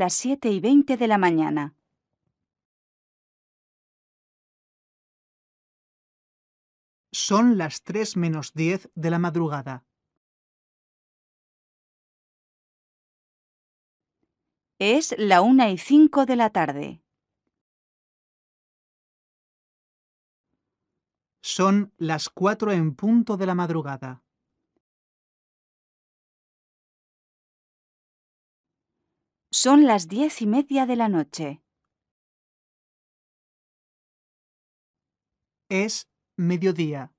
las 7 y 20 de la mañana. Son las 3 menos 10 de la madrugada. Es la 1 y 5 de la tarde. Son las 4 en punto de la madrugada. Son las diez y media de la noche. Es mediodía.